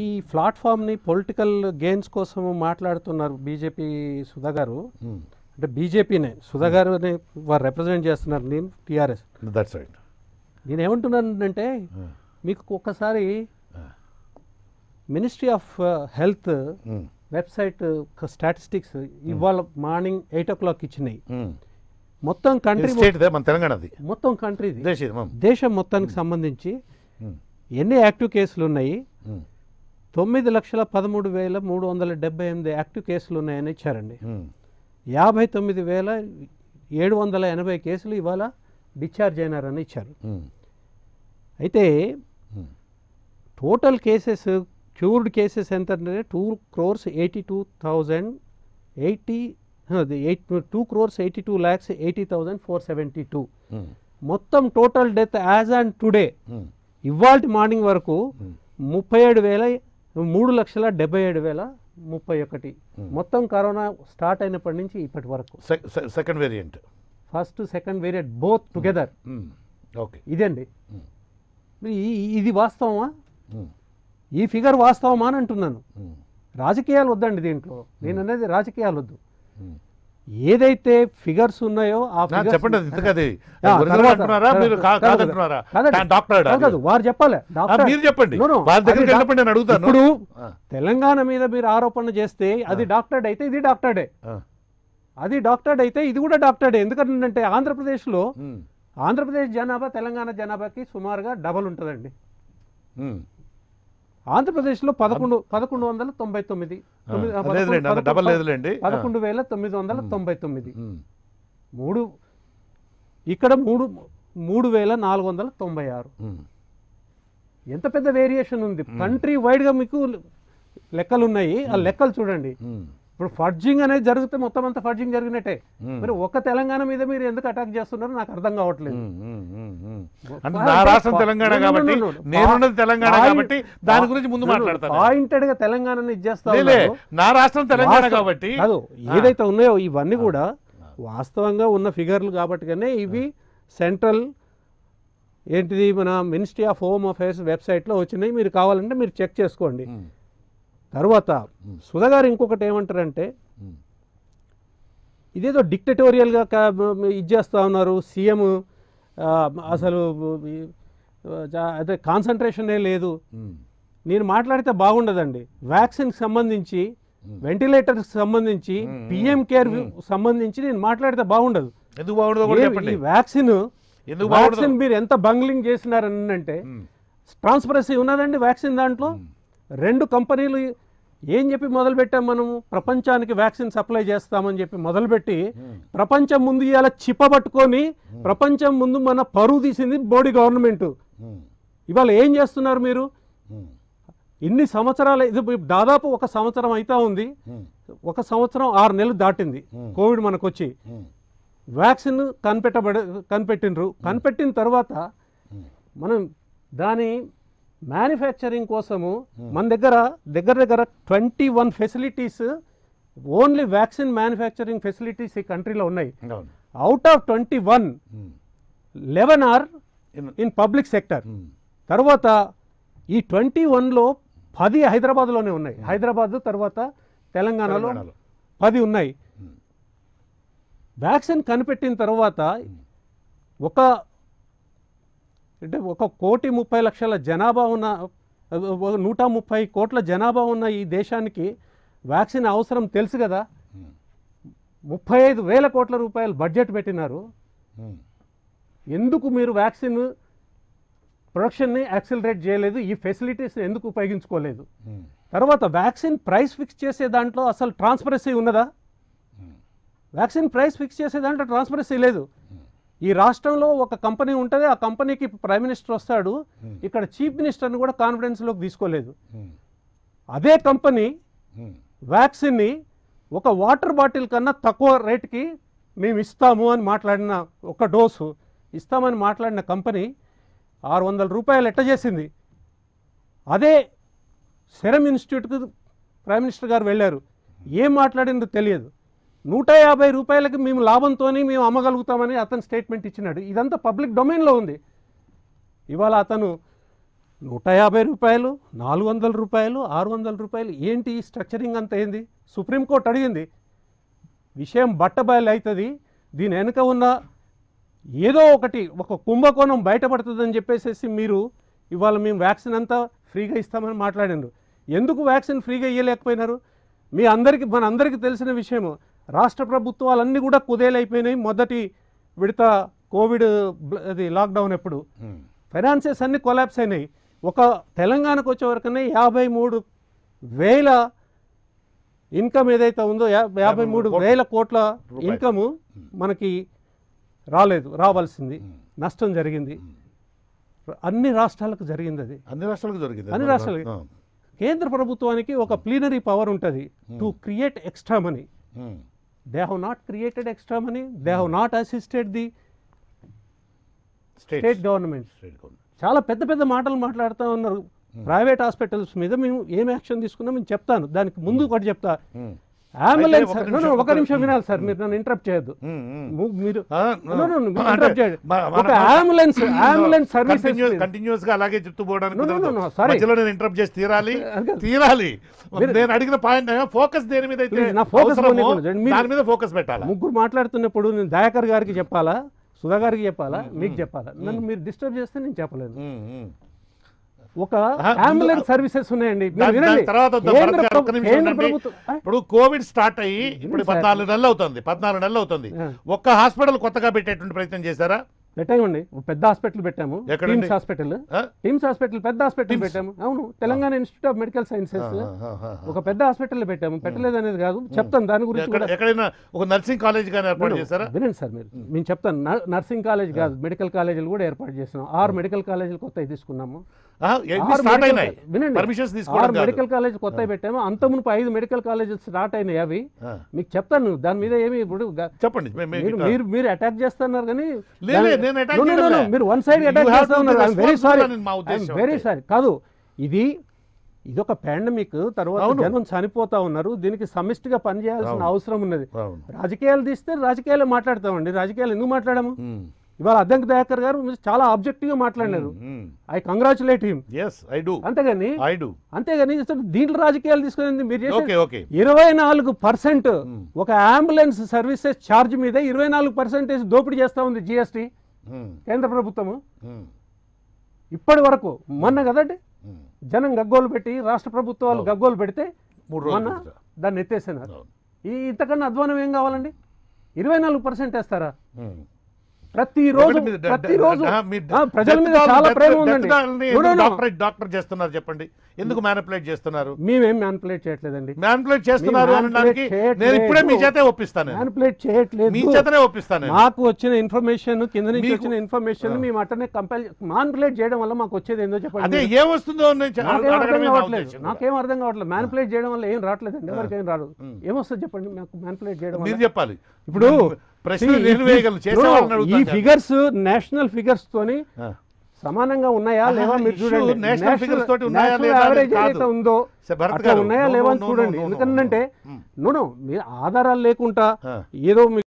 ఈ ప్లాట్ఫామ్ని political games కోసం మాట్లాడుతున్నారు బీజేపీ సుధా గారు hmm. అంటే బీజేపీనే సుధా hmm. గారు అనే వారు రిప్రజెంట్ చేస్తున్నారు నేను టీఆర్ఎస్ దట్స్ రైట్ నేను అంటే మీకు ఒక్కసారి ministry of health website statistics ఇవాళ మార్నింగ్ ఎయిట్ ఓ క్లాక్ ఇచ్చినాయి hmm. మొత్తం కంట్రీ మన తెలంగాణది మొత్తం కంట్రీ దేశం మొత్తానికి సంబంధించి ఎన్ని యాక్టివ్ కేసులు ఉన్నాయి తొమ్మిది లక్షల పదమూడు వేల మూడు వందల డెబ్బై ఎనిమిది యాక్టివ్ కేసులు ఉన్నాయని ఇచ్చారండి యాభై తొమ్మిది వేల ఏడు వందల ఎనభై కేసులు ఇవాళ డిశ్చార్జ్ అయినారని ఇచ్చారు అయితే టోటల్ కేసెస్ క్యూర్డ్ కేసెస్ ఎంత అంటే two crores eighty two thousand eighty eight two crores eighty two lakhs eighty thousand four seventy two మొత్తం total death as and today ఇవాల్టి మార్నింగ్ వరకు ముప్పై ఏడు వేల మూడు లక్షల డెబ్బై ఏడు వేల ముప్పై ఒకటి మొత్తం కరోనా స్టార్ట్ అయినప్పటి నుంచి ఇప్పటి వరకు second variant first second variant both together okay ఇదండి ఇది వాస్తవమా ఈ ఫిగర్ వాస్తవమా అని అంటున్నాను రాజకీయాలు వద్దండి దీంట్లో నేను అనేది రాజకీయాలు వద్దు ఏదైతే ఫిగర్స్ ఉన్నాయో ఆ చెప్పండి వారు చెప్పాలి ఇప్పుడు తెలంగాణ మీద మీరు ఆరోపణ చేస్తే అది డాక్టర్డ్ అయితే ఇది డాక్టర్డే అది డాక్టర్డ్ అయితే ఇది కూడా డాక్టర్డే ఎందుకంటే ఆంధ్రప్రదేశ్లో ఆంధ్రప్రదేశ్ జనాభా తెలంగాణ జనాభాకి సుమారుగా డబల్ ఉంటుందండి ఆంధ్రప్రదేశ్లో పదకొండు పదకొండు వందల తొంభై తొమ్మిది పదకొండు వేల తొమ్మిది వందల తొంభై తొమ్మిది మూడు ఇక్కడ మూడు మూడు వేల నాలుగు వందల తొంభై ఆరు ఎంత పెద్ద వేరియేషన్ ఉంది కంట్రీ వైడ్గా మీకు లెక్కలు ఉన్నాయి ఆ లెక్కలు చూడండి ఇప్పుడు ఫర్జింగ్ అనేది జరిగితే మొత్తం అంతా ఫర్జింగ్ జరిగినట్టే మరి ఒక తెలంగాణ మీద మీరు ఎందుకు అటాక్ చేస్తున్నారు నాకు అర్థం కావట్లేదు నా రాష్ట్రం తెలంగాణ కాబట్టి నేనున్నది తెలంగాణ కాబట్టి దాని గురించి ముందు నా రాష్ట్రం తెలంగాణ కాబట్టి ఏదైతే ఉన్నాయో ఇవన్నీ కూడా వాస్తవంగా ఉన్న ఫిగర్లు కాబట్టి ఇవి సెంట్రల్ ఏంటిది మన మినిస్ట్రీ ఆఫ్ హోమ్ అఫైర్స్ వెబ్సైట్లో వచ్చినాయి మీరు కావాలంటే మీరు చెక్ చేసుకోండి తర్వాత సుధగారు ఇంకొకటి ఏమంటారంటే ఇదేదో డిక్టటోరియల్గా ఇది ఉన్నారు సీఎం అసలు అదే కాన్సన్ట్రేషనే లేదు నేను మాట్లాడితే బాగుండదండి వ్యాక్సిన్ సంబంధించి వెంటిలేటర్కి సంబంధించి పిఎం కేర్ సంబంధించి నేను మాట్లాడితే బాగుండదు వ్యాక్సిన్ వ్యాక్సిన్ మీరు ఎంత బంగ్లింగ్ చేసినారని అంటే ట్రాన్స్పరెన్సీ ఉన్నదండి వ్యాక్సిన్ దాంట్లో రెండు కంపెనీలు ఏం చెప్పి మొదలుపెట్టాం మనము ప్రపంచానికి వ్యాక్సిన్ సప్లై చేస్తామని చెప్పి మొదలుపెట్టి hmm. ప్రపంచం ముందు ఇలా చిప్పబట్టుకొని hmm. ప్రపంచం ముందు మన పరువు తీసింది మోడీ గవర్నమెంట్ hmm. ఇవాళ ఏం చేస్తున్నారు మీరు ఇన్ని సంవత్సరాలు ఇది దాదాపు ఒక సంవత్సరం అయితే ఉంది ఒక సంవత్సరం ఆరు నెలలు దాటింది కోవిడ్ మనకు వచ్చి వ్యాక్సిన్ కనిపెట్టబడ కనిపెట్టినరు కనిపెట్టిన తర్వాత మనం దాని మ్యానుఫ్యాక్చరింగ్ కోసము hmm. మన దగ్గర దగ్గర దగ్గర twenty one facilities only vaccine manufacturing facilities ఈ కంట్రీలో ఉన్నాయి out of twenty one eleven are in public sector తర్వాత ఈ ట్వంటీ వన్లో పది హైదరాబాద్లోనే ఉన్నాయి hmm. హైదరాబాద్ తర్వాత తెలంగాణలో పది ఉన్నాయి వ్యాక్సిన్ hmm. కనిపెట్టిన తర్వాత ఒక అంటే ఒక కోటి ముప్పై లక్షల జనాభా ఉన్న నూట ముప్పై కోట్ల జనాభా ఉన్న ఈ దేశానికి వ్యాక్సిన్ అవసరం తెలుసు కదా ముప్పై ఐదు వేల కోట్ల రూపాయలు బడ్జెట్ పెట్టినారు ఎందుకు మీరు వ్యాక్సిన్ ప్రొడక్షన్ని యాక్సిలరేట్ చేయలేదు ఈ ఫెసిలిటీస్ ఎందుకు ఉపయోగించుకోలేదు తర్వాత వ్యాక్సిన్ ప్రైస్ ఫిక్స్ చేసే దాంట్లో అసలు ట్రాన్స్పరెన్సీ ఉన్నదా వ్యాక్సిన్ ప్రైస్ ఫిక్స్ చేసే దాంట్లో ట్రాన్స్పరెన్సీ లేదు ఈ రాష్ట్రంలో ఒక కంపెనీ ఉంటుంది ఆ కంపెనీకి ప్రైమ్ మినిస్టర్ వస్తాడు ఇక్కడ చీఫ్ మినిస్టర్ని కూడా కాన్ఫిడెన్స్లోకి తీసుకోలేదు అదే కంపెనీ వ్యాక్సిన్ని ఒక వాటర్ బాటిల్ కన్నా తక్కువ రేట్కి మేము ఇస్తాము అని మాట్లాడిన ఒక డోసు ఇస్తామని మాట్లాడిన కంపెనీ ఆరు వందల రూపాయలు ఎట్ట చేసింది అదే సెరమ్ ఇన్స్టిట్యూట్కి ప్రైమ్ మినిస్టర్ గారు వెళ్ళారు ఏం మాట్లాడిందో తెలియదు నూట యాభై రూపాయలకి మేము లాభంతో మేము అమ్మగలుగుతామని అతను స్టేట్మెంట్ ఇచ్చినాడు ఇదంతా పబ్లిక్ డొమైన్లో ఉంది ఇవాళ అతను నూట యాభై రూపాయలు నాలుగు వందల రూపాయలు ఆరు వందల రూపాయలు ఏంటి ఈ స్ట్రక్చరింగ్ అంత ఏంది సుప్రీంకోర్టు అడిగింది విషయం బట్టబయలు అవుతుంది దీని వెనుక ఉన్న ఏదో ఒకటి ఒక కుంభకోణం బయటపడుతుందని చెప్పేసి మీరు ఇవాళ మేము వ్యాక్సిన్ అంతా ఫ్రీగా ఇస్తామని మాట్లాడినారు ఎందుకు వ్యాక్సిన్ ఫ్రీగా ఇవ్వలేకపోయినారు మీ అందరికీ మన అందరికీ తెలిసిన విషయము రాష్ట్ర ప్రభుత్వాలన్నీ కూడా కుదేలైపోయినాయి మొదటి విడత కోవిడ్ అది లాక్డౌన్ ఎప్పుడు ఫైనాన్సెస్ అన్ని కొలాప్స్ అయినాయి ఒక తెలంగాణకు వచ్చే వరకునే యాభై మూడు వేల ఇన్కమ్ ఏదైతే ఉందో యాభై మూడు వేల కోట్ల ఇన్కమ్ మనకి రాలేదు రావాల్సింది నష్టం జరిగింది అన్ని రాష్ట్రాలకు జరిగింది అది అన్ని రాష్ట్రాలకు జరిగింది అన్ని రాష్ట్రాలకు కేంద్ర ప్రభుత్వానికి ఒక ప్లీనరీ పవర్ ఉంటుంది to create extra money They have not created extra money, they have not assisted the States. state governments. చాలా పెద్ద పెద్ద మాటలు మాట్లాడుతూ ఉన్నారు ప్రైవేట్ హాస్పిటల్స్ మీద మేము ఏం యాక్షన్ తీసుకున్నా మేము చెప్తాను దానికి ముందు ఒకటి చెప్తా అంబులెన్స్ ఒక నిమిషం వినాలి సార్ మీరు నన్ను ఇంటరప్ట్ చేయొద్దు మీరు ఇంటరప్ట్ చేయండి ఒక అంబులెన్స్ అంబులెన్స్ సర్వీస్ కంటిన్యూస్ గా అలాగే చెప్తూ పోవడానికి ఇంటరప్ట్ చేసి తీరాలి తీరాలి నేను అడిగిన పాయింట్ ఫోకస్ దేని మీద అయితే నా ఫోకస్ దాని మీద ఫోకస్ పెట్టాలి ముగ్గురు మాట్లాడుతున్నప్పుడు నేను దయాకర్ గారికి చెప్పాలా సుధా గారికి చెప్పాలా మీకు చెప్పాలా నన్ను మీరు డిస్టర్బ్ చేస్తే నేను చెప్పలేను ఒక అంబులెన్స్ సర్వీసెస్ ఉన్నాయండి తర్వాత ఇప్పుడు కోవిడ్ స్టార్ట్ అయ్యి ఇప్పుడు పద్నాలుగు నెలలు అవుతుంది పద్నాలుగు నెలలు అవుతుంది ఒక్క హాస్పిటల్ కొత్తగా పెట్టేటువంటి ప్రయత్నం చేశారా పెట్టామండి పెద్ద హాస్పిటల్ పెట్టాము టీమ్స్ హాస్పిటల్ టీమ్స్ హాస్పిటల్ పెద్ద హాస్పిటల్ పెట్టాము అవును Telangana institute of medical sciences ఒక పెద్ద హాస్పిటల్ పెట్టాము పెట్టలేదు అనేది కాదు చెప్తాను దాని గురించి నర్సింగ్ కాలేజ్ వినండి సార్ మీరు మేము చెప్తాను నర్సింగ్ కాలేజ్ కాదు మెడికల్ కాలేజీలు కూడా ఏర్పాటు చేసినాం ఆరు మెడికల్ కాలేజీలు కొత్తవి తీసుకున్నాము వినండి ఆరు మెడికల్ కాలేజ్ కొత్తవి పెట్టాము అంత మునుపు ఐదు మెడికల్ కాలేజెస్ స్టార్ట్ అయినాయి అవి మీకు చెప్తాను దాని మీద ఏమి ఇప్పుడు చెప్పండి మీరు మీరు అటాక్ చేస్తున్నారు కానీ మీరు one side attack I'm very sorry very sorry కాదు ఇది ఇది ఒక పాండమిక్ తర్వాత జనం చనిపోతా ఉన్నారు దీనికి సమిష్టిగా పనిచేయాల్సిన అవసరం ఉన్నది రాజకీయాలు తీస్తే రాజకీయాలే మాట్లాడతామండి రాజకీయాలు ఎందుకు మాట్లాడము hmm. ఇవాళ అద్దంక దయాకర్ గారు చాలా ఆబ్జెక్టివ్ గా మాట్లాడినారు I congratulate him I do అంతేగాని ఐ డూ అంతేగాని దీంట్లో రాజకీయాలు తీసుకునేది మీరు చేసే ఇరవై నాలుగు పర్సెంట్ hmm. ఒక అంబులెన్స్ సర్వీసెస్ ఛార్జ్ మీద ఇరవై నాలుగు పర్సెంటేజ్ దోపిడీ చేస్తా ఉంది జిఎస్టీ కేంద్ర ప్రభుత్వము ఇప్పటి వరకు మొన్న కదండి జనం గగ్గోలు పెట్టి రాష్ట్ర ప్రభుత్వాలు గగ్గోలు పెడితే మొన్న దాన్ని ఎత్తేసినారు ఈ ఇంతకన్నా అధ్వానం ఏం కావాలండి ఇరవై నాలుగు పర్సెంట్ వేస్తారా ప్రతిరోజు ప్రతిరోజు ప్రజల మీద చాలా ప్రేమ ఉందండి డాక్టర్ చేస్తున్నారు చెప్పండి ఎందుకు మ్యానిపులేట్ చేస్తున్నారు మేమేం మ్యానిపులేట్ చేయట్లేదండి మ్యానిపులేట్ చేస్తున్నారు అనడానికి నేను ఇప్పుడే మీ చేతే ఒప్పిస్తాను మ్యానిపులేట్ చేయట్లేదు మీ చేతనే ఒప్పిస్తాను నాకు వచ్చిన ఇన్ఫర్మేషన్ కింద నుంచి వచ్చిన ఇన్ఫర్మేషన్ మీ అట్టనే కంపల్ మ్యానిపులేట్ చేయడం వల్ల మాకు వచ్చేది ఏందో చెప్పండి అదే ఏం వస్తుందో అర్థం కావట్లేదు నాకేం అర్థం కావట్లేదు మ్యానిపులేట్ చేయడం వల్ల ఏం రావట్లేదండి ఎవరికి ఏం రాదు ఏమొస్తుంది చెప్పండి నాకు మ్యానిపులేట్ చేయడం మీరు చెప్పాలి ఇప్పుడు ఈ ఫిగర్స్ నేషనల్ ఫిగర్స్ తోని సమానంగా ఉన్నాయా లేవా మీరు చూడండి నేషనల్ ఉందో ఉన్నాయా లేవా చూడండి ఎందుకంటే నూనె మీరు ఆధారాలు లేకుండా ఏదో